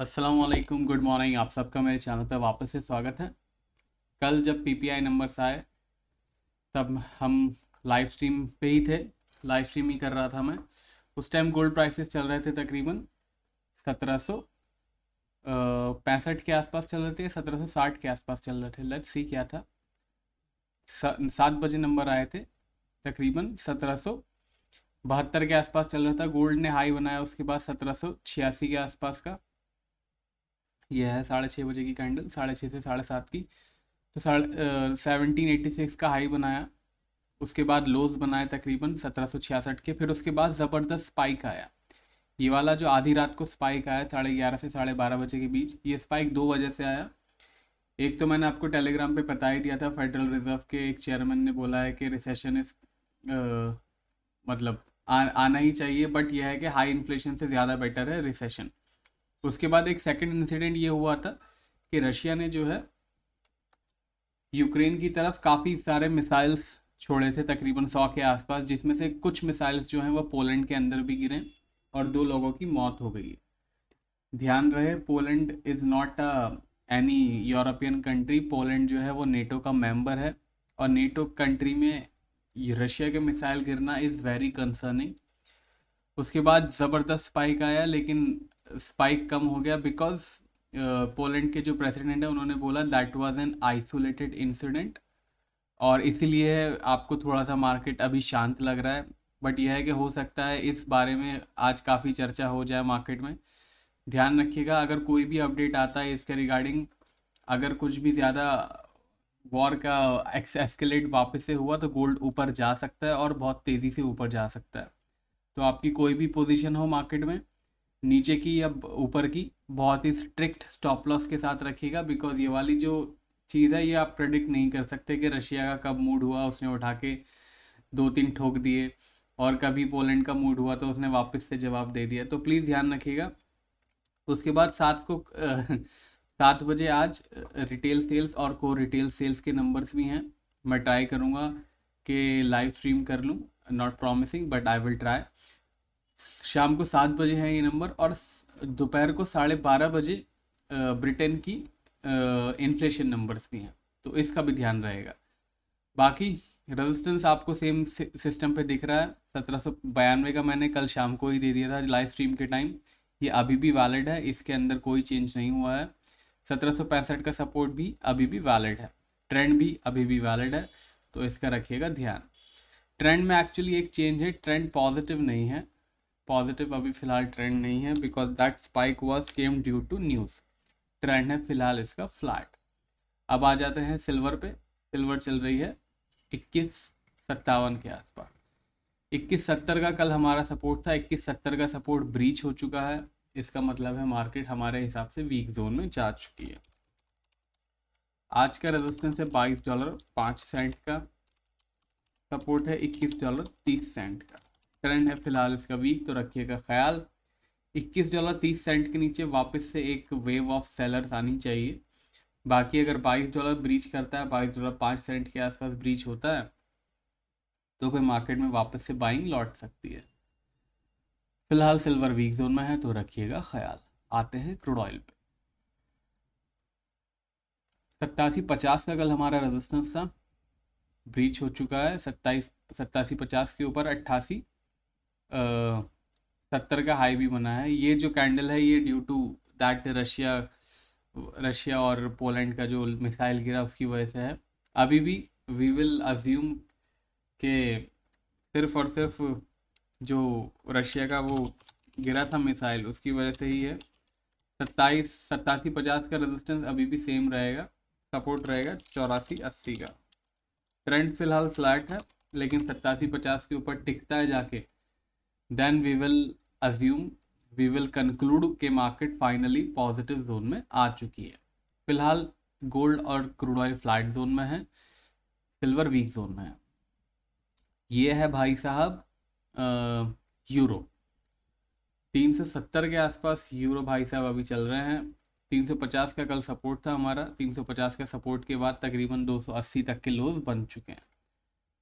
Aslam good morning आप सबका मेरे चैनल पर वापस से स्वागत है कल जब पीपीआई नंबर्स आए तब हम लाइव स्ट्रीम पे ही थे लाइव स्ट्रीम ही कर रहा था मैं उस टाइम गोल्ड प्राइसेस चल रहे थे तकरीबन सत्रह सौ पैंसठ के आसपास चल रहे थे सत्रह सौ साठ के आसपास चल रहे थे लेट्स सी क्या था सात बजे नंबर आए थे तकरीबन सत्रह सौ बहत्तर के आसपास चल रहा था गोल्ड ने हाई बनाया उसके बाद सत्रह सौ छियासी के आसपास का यह है साढ़े छः बजे की कैंडल साढ़े छः से साढ़े सात की तो साढ़े सेवनटीन एटी सिक्स का हाई बनाया उसके बाद लोज बनाए तकरीबन सत्रह सौ छियासठ के फिर उसके बाद ज़बरदस्त स्पाइक आया ये वाला जो आधी रात को स्पाइक आया साढ़े ग्यारह से साढ़े बारह बजे के बीच ये स्पाइक दो वजह से आया एक तो मैंने आपको टेलीग्राम पे बता ही दिया था फेडरल रिजर्व के एक चेयरमैन ने बोला है कि रिसेशन इस मतलब आ, आना ही चाहिए बट यह है कि हाई इन्फ्लेशन से ज़्यादा बेटर है रिसेशन उसके बाद एक सेकेंड इंसिडेंट ये हुआ था कि रशिया ने जो है यूक्रेन की तरफ काफ़ी सारे मिसाइल्स छोड़े थे तकरीबन सौ के आसपास जिसमें से कुछ मिसाइल्स जो हैं वो पोलैंड के अंदर भी गिरे और दो लोगों की मौत हो गई ध्यान रहे Poland is not a any European country Poland जो है वो नेटो का मेंबर है और नेटो कंट्री में रशिया के मिसाइल गिरना इज़ वेरी कंसर्निंग उसके बाद ज़बरदस्त स्पाइक आया लेकिन स्पाइक कम हो गया बिकॉज पोलैंड uh, के जो प्रेसिडेंट है उन्होंने बोला that was an isolated incident और इसीलिए आपको थोड़ा सा मार्केट अभी शांत लग रहा है बट यह है कि हो सकता है इस बारे में आज काफ़ी चर्चा हो जाए मार्केट में ध्यान रखिएगा अगर कोई भी अपडेट आता है इसके रिगार्डिंग अगर कुछ भी ज़्यादा वॉर का एक्स एस्केलेट वापस से हुआ तो गोल्ड ऊपर जा सकता है और बहुत तेज़ी से ऊपर जा सकता है तो आपकी कोई भी पोजीशन हो मार्केट में नीचे की या ऊपर की बहुत ही स्ट्रिक्ट स्टॉप लॉस के साथ रखिएगा बिकॉज ये वाली जो चीज़ है ये आप प्रेडिक्ट नहीं कर सकते कि रशिया का कब मूड हुआ उसने उठा के दो तीन ठोक दिए और कभी पोलैंड का मूड हुआ तो उसने वापस से जवाब दे दिया तो प्लीज़ ध्यान रखिएगा उसके बाद सात को सात बजे आज रिटेल सेल्स और को रिटेल सेल्स के नंबर्स भी हैं मैं ट्राई करूँगा कि लाइव स्ट्रीम कर लूँ not promising but I will try शाम को सात बजे है ये नंबर और दोपहर को साढ़े बारह बजे ब्रिटेन की इन्फ्लेशन नंबर्स भी हैं तो इसका भी ध्यान रहेगा बाकी रेजिस्टेंस आपको सेम सिस्टम पे दिख रहा है सत्रह सौ बयानवे का मैंने कल शाम को ही दे दिया था लाइव स्ट्रीम के टाइम ये अभी भी वैलिड है इसके अंदर कोई चेंज नहीं हुआ है सत्रह सौ पैंसठ का सपोर्ट भी अभी भी वैलिड है ट्रेंड भी अभी भी वैलिड है तो इसका रखिएगा ध्यान ट्रेंड में एक्चुअली एक चेंज है ट्रेंड पॉजिटिव नहीं है पॉजिटिव अभी फिलहाल ट्रेंड नहीं है because that spike was came due to news trend है फिलहाल इसका फ्लैट अब आ जाते हैं सिल्वर पे सिल्वर चल रही है इक्कीस सत्तावन के आसपास इक्कीस सत्तर का कल हमारा सपोर्ट था इक्कीस सत्तर का सपोर्ट ब्रीच हो चुका है इसका मतलब है मार्केट हमारे हिसाब से वीक जोन में जा चुकी है आज का रेजिस्टेंस है बाईस डॉलर पाँच सेंट का सपोर्ट है इक्कीस डॉलर तीस सेंट का करंट है फिलहाल इसका वीक तो रखिएगा ख्याल 21 डॉलर 30 सेंट के नीचे वापस से एक वेव ऑफ सेलर्स आनी चाहिए बाकी अगर 22 डॉलर ब्रीच करता है 22 डॉलर 5 सेंट के आसपास ब्रीच होता है तो फिर मार्केट में वापस से बाइंग लौट सकती है फिलहाल सिल्वर वीक जोन में है तो रखिएगा ख्याल आते हैं क्रूड ऑयल पे सत्तासी पचास का कल हमारा रेजिस्टेंस था ब्रीच हो चुका है सत्ताईस सत्तासी पचास के ऊपर अट्ठासी सत्तर का हाई भी बना है ये जो कैंडल है ये due to that Russia Russia और पोलैंड का जो मिसाइल गिरा उसकी वजह से है अभी भी वी विल अज्यूम के सिर्फ और सिर्फ जो रशिया का वो गिरा था मिसाइल उसकी वजह से ही है सत्ताईस सत्तासी पचास का रेजिस्टेंस अभी भी सेम रहेगा सपोर्ट रहेगा चौरासी अस्सी का ट्रेंड फिलहाल फ्लैट है लेकिन सत्तासी पचास के ऊपर टिकता है जाके then we will assume we will conclude के मार्केट फाइनली पॉजिटिव जोन में आ चुकी है फिलहाल गोल्ड और क्रूड ऑयल फ्लैट जोन में है सिल्वर वीक जोन में है ये है भाई साहब यूरो तीन सौ सत्तर के आसपास यूरो भाई साहब अभी चल रहे हैं तीन सौ पचास का कल सपोर्ट था हमारा तीन सौ पचास का सपोर्ट के बाद तकरीबन दो सौ अस्सी तक के लोज बन चुके हैं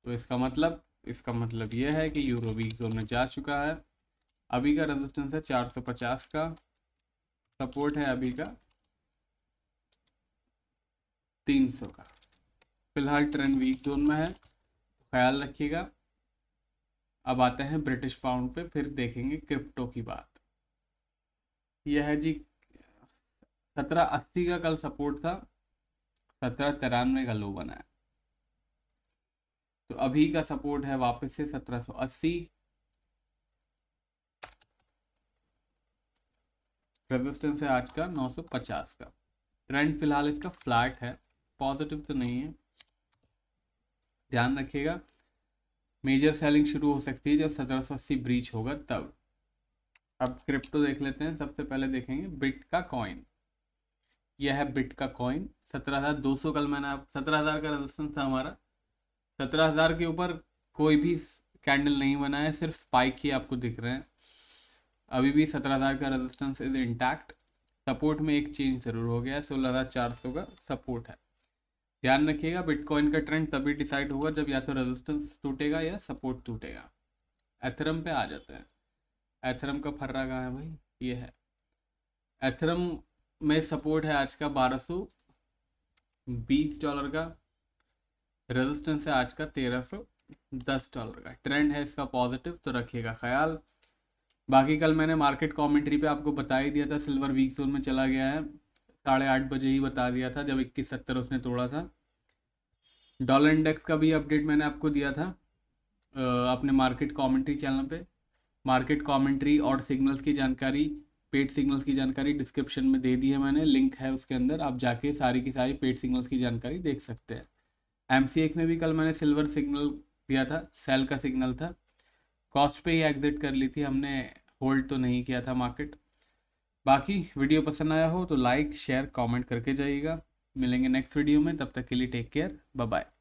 तो इसका मतलब इसका मतलब यह है कि यूरो वीक जोन में जा चुका है अभी का रेजिस्टेंस है 450 का सपोर्ट है अभी का 300 का फिलहाल ट्रेंड वीक जोन में है ख्याल रखिएगा अब आते हैं ब्रिटिश पाउंड पे फिर देखेंगे क्रिप्टो की बात यह है जी सत्रह अस्सी का कल सपोर्ट था सत्रह तिरानवे का लो बना है तो अभी का सपोर्ट है वापस से 1780 रेजिस्टेंस है आज का 950 का ट्रेंड फिलहाल इसका फ्लैट है पॉजिटिव तो नहीं है ध्यान रखिएगा मेजर सेलिंग शुरू हो सकती है जब 1780 ब्रीच होगा तब अब क्रिप्टो देख लेते हैं सबसे पहले देखेंगे बिट का कॉइन यह है बिट का कॉइन सत्रह हजार दो सौ कल मैंने आप हजार का रेजिस्टेंस था हमारा सत्रह हज़ार के ऊपर कोई भी कैंडल नहीं बना है सिर्फ स्पाइक ही आपको दिख रहे हैं अभी भी सत्रह हज़ार का रेजिस्टेंस इज इंटैक्ट सपोर्ट में एक चेंज ज़रूर हो गया है सोलह हज़ार चार सौ का सपोर्ट है ध्यान रखिएगा बिटकॉइन का ट्रेंड तभी डिसाइड होगा जब या तो रेजिस्टेंस टूटेगा या सपोर्ट टूटेगा एथरम पे आ जाते हैं एथरम का फर्रा कहाँ है भाई ये है एथरम में सपोर्ट है आज का बारह सौ बीस डॉलर का रेजिस्टेंस है आज का तेरह सौ दस डॉलर का ट्रेंड है इसका पॉजिटिव तो रखिएगा ख्याल बाकी कल मैंने मार्केट कमेंट्री पे आपको बता ही दिया था सिल्वर वीक जोन में चला गया है साढ़े आठ बजे ही बता दिया था जब इक्कीस सत्तर उसने तोड़ा था डॉलर इंडेक्स का भी अपडेट मैंने आपको दिया था अपने मार्केट कॉमेंट्री चैनल पर मार्केट कॉमेंट्री और सिग्नल्स की जानकारी पेड सिग्नल्स की जानकारी डिस्क्रिप्शन में दे दी है मैंने लिंक है उसके अंदर आप जाके सारी की सारी पेड सिग्नल्स की जानकारी देख सकते हैं एम में भी कल मैंने सिल्वर सिग्नल दिया था सेल का सिग्नल था कॉस्ट पे ही एग्जिट कर ली थी हमने होल्ड तो नहीं किया था मार्केट बाकी वीडियो पसंद आया हो तो लाइक शेयर कमेंट करके जाइएगा मिलेंगे नेक्स्ट वीडियो में तब तक के लिए टेक केयर बाय